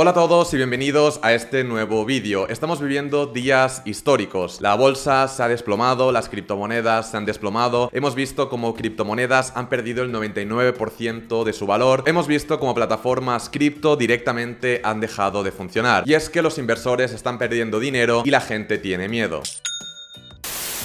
Hola a todos y bienvenidos a este nuevo vídeo. Estamos viviendo días históricos. La bolsa se ha desplomado, las criptomonedas se han desplomado, hemos visto como criptomonedas han perdido el 99% de su valor, hemos visto como plataformas cripto directamente han dejado de funcionar. Y es que los inversores están perdiendo dinero y la gente tiene miedo.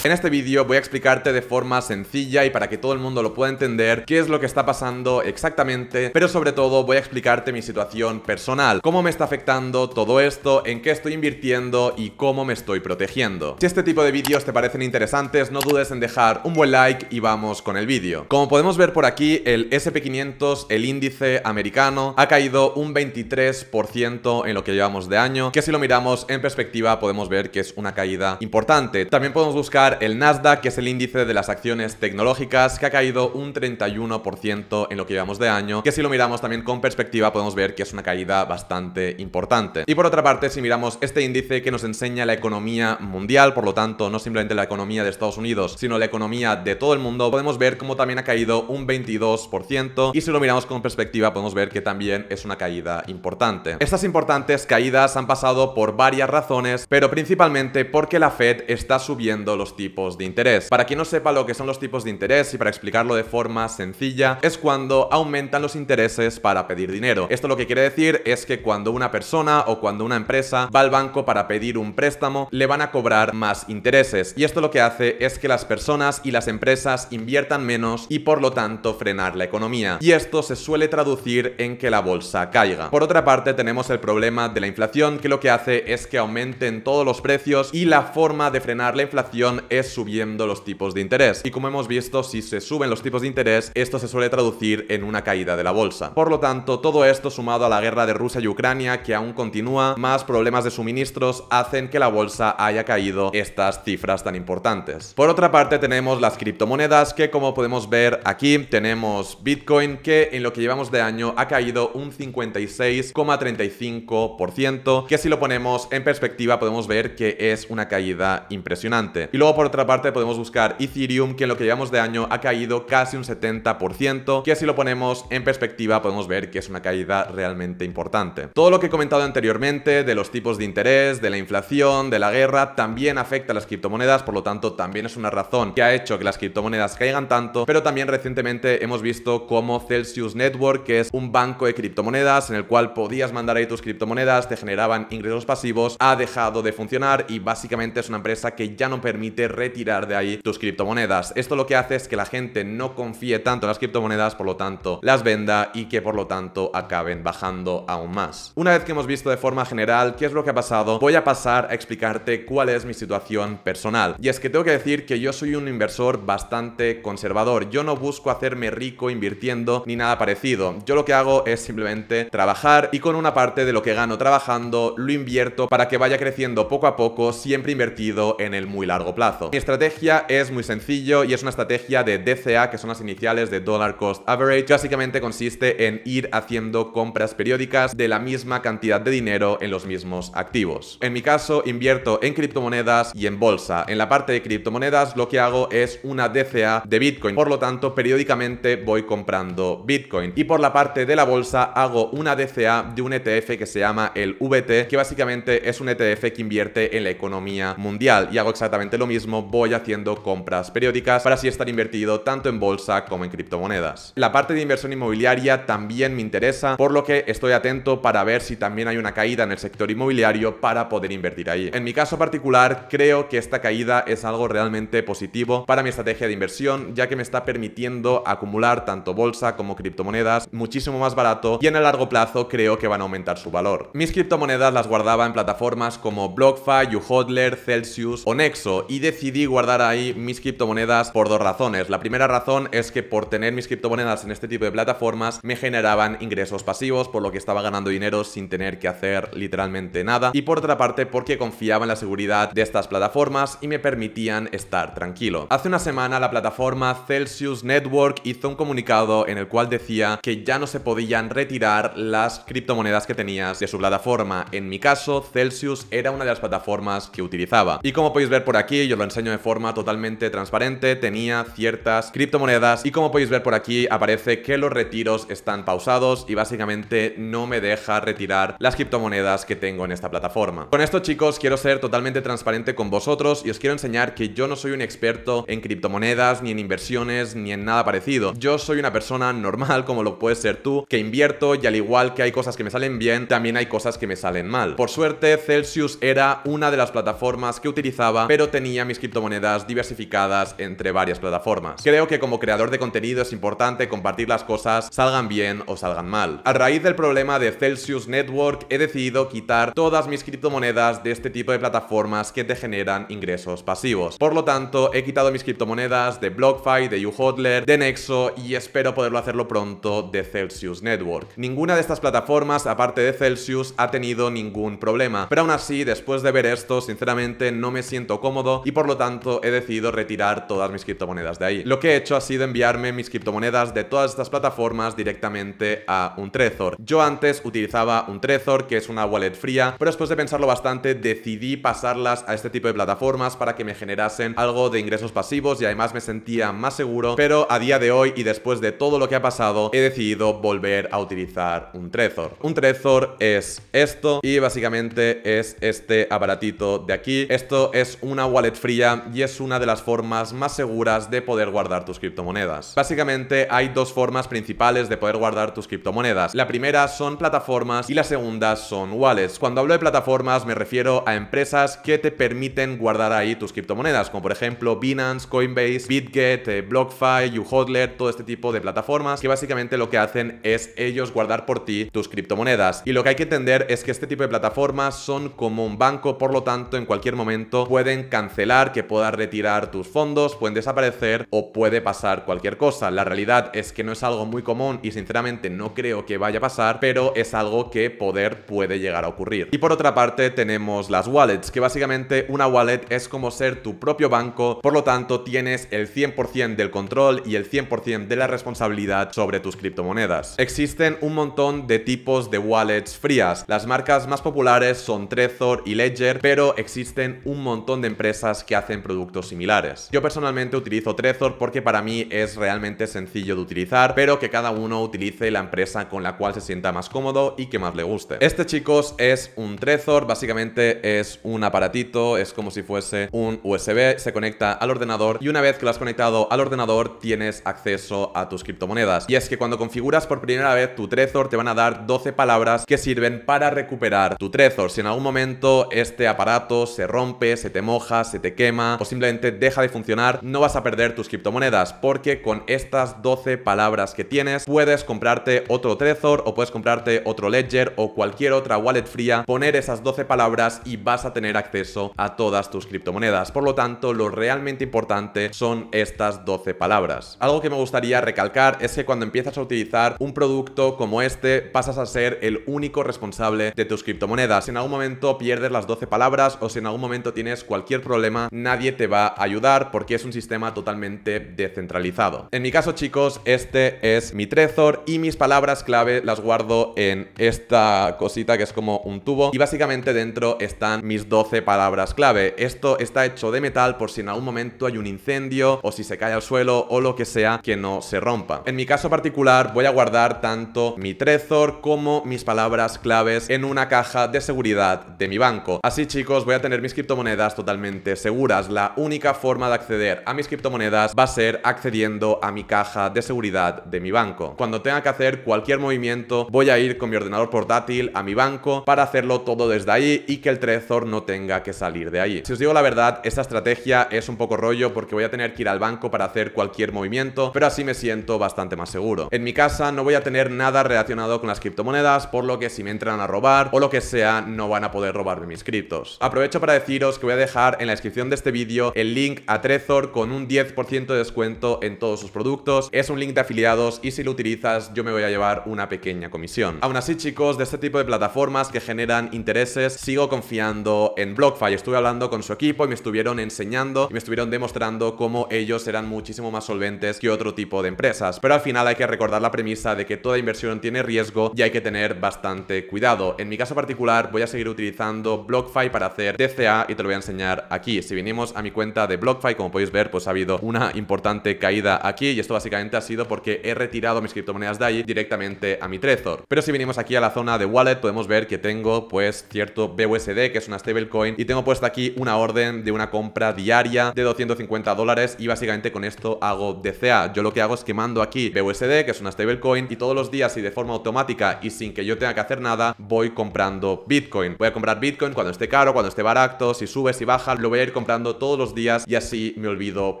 En este vídeo voy a explicarte de forma sencilla y para que todo el mundo lo pueda entender qué es lo que está pasando exactamente, pero sobre todo voy a explicarte mi situación personal, cómo me está afectando todo esto, en qué estoy invirtiendo y cómo me estoy protegiendo. Si este tipo de vídeos te parecen interesantes, no dudes en dejar un buen like y vamos con el vídeo. Como podemos ver por aquí, el SP500, el índice americano, ha caído un 23% en lo que llevamos de año, que si lo miramos en perspectiva podemos ver que es una caída importante. También podemos buscar el Nasdaq, que es el índice de las acciones tecnológicas, que ha caído un 31% en lo que llevamos de año, que si lo miramos también con perspectiva podemos ver que es una caída bastante importante. Y por otra parte, si miramos este índice que nos enseña la economía mundial, por lo tanto, no simplemente la economía de Estados Unidos, sino la economía de todo el mundo, podemos ver cómo también ha caído un 22% y si lo miramos con perspectiva podemos ver que también es una caída importante. Estas importantes caídas han pasado por varias razones, pero principalmente porque la Fed está subiendo los tipos tipos de interés. Para quien no sepa lo que son los tipos de interés y para explicarlo de forma sencilla, es cuando aumentan los intereses para pedir dinero. Esto lo que quiere decir es que cuando una persona o cuando una empresa va al banco para pedir un préstamo, le van a cobrar más intereses. Y esto lo que hace es que las personas y las empresas inviertan menos y por lo tanto frenar la economía. Y esto se suele traducir en que la bolsa caiga. Por otra parte, tenemos el problema de la inflación que lo que hace es que aumenten todos los precios y la forma de frenar la inflación es subiendo los tipos de interés. Y como hemos visto, si se suben los tipos de interés, esto se suele traducir en una caída de la bolsa. Por lo tanto, todo esto sumado a la guerra de Rusia y Ucrania, que aún continúa, más problemas de suministros, hacen que la bolsa haya caído estas cifras tan importantes. Por otra parte, tenemos las criptomonedas, que como podemos ver aquí, tenemos Bitcoin, que en lo que llevamos de año ha caído un 56,35%, que si lo ponemos en perspectiva podemos ver que es una caída impresionante. Y luego por otra parte, podemos buscar Ethereum, que en lo que llevamos de año ha caído casi un 70%, que si lo ponemos en perspectiva podemos ver que es una caída realmente importante. Todo lo que he comentado anteriormente de los tipos de interés, de la inflación, de la guerra, también afecta a las criptomonedas, por lo tanto también es una razón que ha hecho que las criptomonedas caigan tanto, pero también recientemente hemos visto cómo Celsius Network, que es un banco de criptomonedas en el cual podías mandar ahí tus criptomonedas, te generaban ingresos pasivos, ha dejado de funcionar y básicamente es una empresa que ya no permite retirar de ahí tus criptomonedas. Esto lo que hace es que la gente no confíe tanto en las criptomonedas, por lo tanto las venda y que por lo tanto acaben bajando aún más. Una vez que hemos visto de forma general qué es lo que ha pasado, voy a pasar a explicarte cuál es mi situación personal. Y es que tengo que decir que yo soy un inversor bastante conservador. Yo no busco hacerme rico invirtiendo ni nada parecido. Yo lo que hago es simplemente trabajar y con una parte de lo que gano trabajando lo invierto para que vaya creciendo poco a poco, siempre invertido en el muy largo plazo. Mi estrategia es muy sencillo y es una estrategia de DCA, que son las iniciales de Dollar Cost Average. Básicamente consiste en ir haciendo compras periódicas de la misma cantidad de dinero en los mismos activos. En mi caso, invierto en criptomonedas y en bolsa. En la parte de criptomonedas lo que hago es una DCA de Bitcoin. Por lo tanto, periódicamente voy comprando Bitcoin. Y por la parte de la bolsa hago una DCA de un ETF que se llama el VT, que básicamente es un ETF que invierte en la economía mundial. Y hago exactamente lo mismo voy haciendo compras periódicas para así estar invertido tanto en bolsa como en criptomonedas. La parte de inversión inmobiliaria también me interesa, por lo que estoy atento para ver si también hay una caída en el sector inmobiliario para poder invertir ahí. En mi caso particular, creo que esta caída es algo realmente positivo para mi estrategia de inversión, ya que me está permitiendo acumular tanto bolsa como criptomonedas muchísimo más barato y en el largo plazo creo que van a aumentar su valor. Mis criptomonedas las guardaba en plataformas como BlockFi, YouHodler, Celsius o Nexo y de decidí guardar ahí mis criptomonedas por dos razones. La primera razón es que por tener mis criptomonedas en este tipo de plataformas me generaban ingresos pasivos, por lo que estaba ganando dinero sin tener que hacer literalmente nada. Y por otra parte, porque confiaba en la seguridad de estas plataformas y me permitían estar tranquilo. Hace una semana la plataforma Celsius Network hizo un comunicado en el cual decía que ya no se podían retirar las criptomonedas que tenías de su plataforma. En mi caso, Celsius era una de las plataformas que utilizaba. Y como podéis ver por aquí, yo lo enseño de forma totalmente transparente, tenía ciertas criptomonedas y como podéis ver por aquí aparece que los retiros están pausados y básicamente no me deja retirar las criptomonedas que tengo en esta plataforma. Con esto chicos quiero ser totalmente transparente con vosotros y os quiero enseñar que yo no soy un experto en criptomonedas, ni en inversiones, ni en nada parecido. Yo soy una persona normal como lo puedes ser tú, que invierto y al igual que hay cosas que me salen bien, también hay cosas que me salen mal. Por suerte Celsius era una de las plataformas que utilizaba, pero tenía mis criptomonedas diversificadas entre varias plataformas. Creo que como creador de contenido es importante compartir las cosas, salgan bien o salgan mal. A raíz del problema de Celsius Network, he decidido quitar todas mis criptomonedas de este tipo de plataformas que te generan ingresos pasivos. Por lo tanto, he quitado mis criptomonedas de BlockFi, de YouHodler, de Nexo y espero poderlo hacerlo pronto de Celsius Network. Ninguna de estas plataformas, aparte de Celsius, ha tenido ningún problema, pero aún así, después de ver esto, sinceramente no me siento cómodo y por lo tanto he decidido retirar todas mis criptomonedas de ahí. Lo que he hecho ha sido enviarme mis criptomonedas de todas estas plataformas directamente a un Trezor. Yo antes utilizaba un Trezor, que es una wallet fría, pero después de pensarlo bastante decidí pasarlas a este tipo de plataformas para que me generasen algo de ingresos pasivos y además me sentía más seguro, pero a día de hoy y después de todo lo que ha pasado he decidido volver a utilizar un Trezor. Un Trezor es esto y básicamente es este aparatito de aquí. Esto es una wallet fría y es una de las formas más seguras de poder guardar tus criptomonedas. Básicamente hay dos formas principales de poder guardar tus criptomonedas. La primera son plataformas y la segunda son wallets. Cuando hablo de plataformas me refiero a empresas que te permiten guardar ahí tus criptomonedas, como por ejemplo Binance, Coinbase, BitGet, eh, BlockFi, YouHodler, todo este tipo de plataformas que básicamente lo que hacen es ellos guardar por ti tus criptomonedas. Y lo que hay que entender es que este tipo de plataformas son como un banco, por lo tanto en cualquier momento pueden cancelar que puedas retirar tus fondos, pueden desaparecer o puede pasar cualquier cosa. La realidad es que no es algo muy común y sinceramente no creo que vaya a pasar, pero es algo que poder puede llegar a ocurrir. Y por otra parte tenemos las wallets, que básicamente una wallet es como ser tu propio banco, por lo tanto tienes el 100% del control y el 100% de la responsabilidad sobre tus criptomonedas. Existen un montón de tipos de wallets frías. Las marcas más populares son Trezor y Ledger, pero existen un montón de empresas que hacen productos similares. Yo personalmente utilizo Trezor porque para mí es realmente sencillo de utilizar, pero que cada uno utilice la empresa con la cual se sienta más cómodo y que más le guste. Este, chicos, es un Trezor, básicamente es un aparatito, es como si fuese un USB, se conecta al ordenador y una vez que lo has conectado al ordenador tienes acceso a tus criptomonedas. Y es que cuando configuras por primera vez tu Trezor te van a dar 12 palabras que sirven para recuperar tu Trezor. Si en algún momento este aparato se rompe, se te moja, se te quema o simplemente deja de funcionar, no vas a perder tus criptomonedas porque con estas 12 palabras que tienes puedes comprarte otro Trezor o puedes comprarte otro Ledger o cualquier otra wallet fría, poner esas 12 palabras y vas a tener acceso a todas tus criptomonedas. Por lo tanto, lo realmente importante son estas 12 palabras. Algo que me gustaría recalcar es que cuando empiezas a utilizar un producto como este, pasas a ser el único responsable de tus criptomonedas. Si en algún momento pierdes las 12 palabras o si en algún momento tienes cualquier problema nadie te va a ayudar porque es un sistema totalmente descentralizado. En mi caso, chicos, este es mi Trezor y mis palabras clave las guardo en esta cosita que es como un tubo y básicamente dentro están mis 12 palabras clave. Esto está hecho de metal por si en algún momento hay un incendio o si se cae al suelo o lo que sea que no se rompa. En mi caso particular voy a guardar tanto mi Trezor como mis palabras claves en una caja de seguridad de mi banco. Así chicos voy a tener mis criptomonedas totalmente seguras seguras. La única forma de acceder a mis criptomonedas va a ser accediendo a mi caja de seguridad de mi banco. Cuando tenga que hacer cualquier movimiento, voy a ir con mi ordenador portátil a mi banco para hacerlo todo desde ahí y que el Trezor no tenga que salir de ahí. Si os digo la verdad, esta estrategia es un poco rollo porque voy a tener que ir al banco para hacer cualquier movimiento, pero así me siento bastante más seguro. En mi casa no voy a tener nada relacionado con las criptomonedas, por lo que si me entran a robar o lo que sea, no van a poder robarme mis criptos. Aprovecho para deciros que voy a dejar en la descripción de este vídeo el link a Trezor con un 10% de descuento en todos sus productos. Es un link de afiliados y si lo utilizas yo me voy a llevar una pequeña comisión. Aún así chicos, de este tipo de plataformas que generan intereses, sigo confiando en BlockFi. Estuve hablando con su equipo y me estuvieron enseñando y me estuvieron demostrando cómo ellos eran muchísimo más solventes que otro tipo de empresas. Pero al final hay que recordar la premisa de que toda inversión tiene riesgo y hay que tener bastante cuidado. En mi caso particular voy a seguir utilizando BlockFi para hacer DCA y te lo voy a enseñar aquí si vinimos a mi cuenta de BlockFi, como podéis ver, pues ha habido una importante caída aquí y esto básicamente ha sido porque he retirado mis criptomonedas de allí directamente a mi Trezor. Pero si venimos aquí a la zona de wallet, podemos ver que tengo pues cierto BUSD, que es una stablecoin, y tengo puesta aquí una orden de una compra diaria de 250 dólares y básicamente con esto hago DCA. Yo lo que hago es que mando aquí BUSD, que es una stablecoin, y todos los días y de forma automática y sin que yo tenga que hacer nada, voy comprando Bitcoin. Voy a comprar Bitcoin cuando esté caro, cuando esté barato, si sube, si baja, lo voy a ir comprando todos los días y así me olvido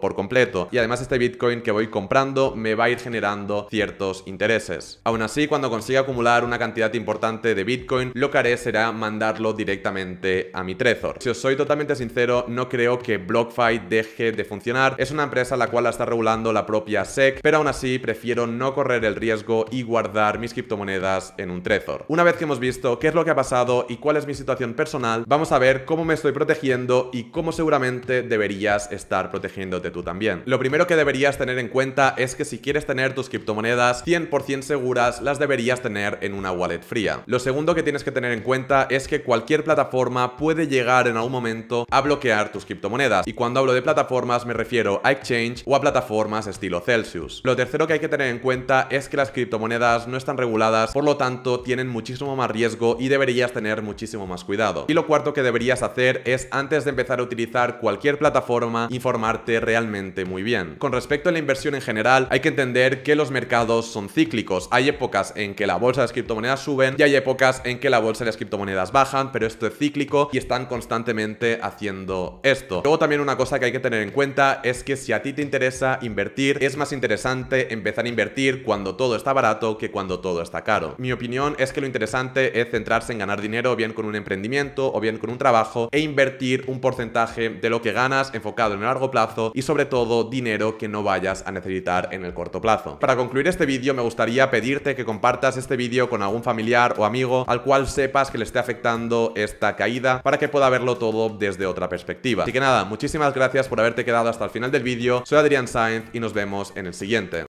por completo. Y además este Bitcoin que voy comprando me va a ir generando ciertos intereses. Aún así, cuando consiga acumular una cantidad importante de Bitcoin, lo que haré será mandarlo directamente a mi Trezor. Si os soy totalmente sincero, no creo que BlockFi deje de funcionar. Es una empresa la cual la está regulando la propia SEC, pero aún así prefiero no correr el riesgo y guardar mis criptomonedas en un Trezor. Una vez que hemos visto qué es lo que ha pasado y cuál es mi situación personal, vamos a ver cómo me estoy protegiendo y cómo se seguramente deberías estar protegiéndote tú también. Lo primero que deberías tener en cuenta es que si quieres tener tus criptomonedas 100% seguras, las deberías tener en una wallet fría. Lo segundo que tienes que tener en cuenta es que cualquier plataforma puede llegar en algún momento a bloquear tus criptomonedas. Y cuando hablo de plataformas me refiero a exchange o a plataformas estilo Celsius. Lo tercero que hay que tener en cuenta es que las criptomonedas no están reguladas, por lo tanto tienen muchísimo más riesgo y deberías tener muchísimo más cuidado. Y lo cuarto que deberías hacer es antes de empezar a utilizar cualquier plataforma, informarte realmente muy bien. Con respecto a la inversión en general, hay que entender que los mercados son cíclicos. Hay épocas en que la bolsa de las criptomonedas suben y hay épocas en que la bolsa de las criptomonedas bajan, pero esto es cíclico y están constantemente haciendo esto. Luego también una cosa que hay que tener en cuenta es que si a ti te interesa invertir, es más interesante empezar a invertir cuando todo está barato que cuando todo está caro. Mi opinión es que lo interesante es centrarse en ganar dinero bien con un emprendimiento o bien con un trabajo e invertir un porcentaje eh, de lo que ganas enfocado en el largo plazo y sobre todo dinero que no vayas a necesitar en el corto plazo. Para concluir este vídeo me gustaría pedirte que compartas este vídeo con algún familiar o amigo al cual sepas que le esté afectando esta caída para que pueda verlo todo desde otra perspectiva. Así que nada, muchísimas gracias por haberte quedado hasta el final del vídeo. Soy Adrián Sainz y nos vemos en el siguiente.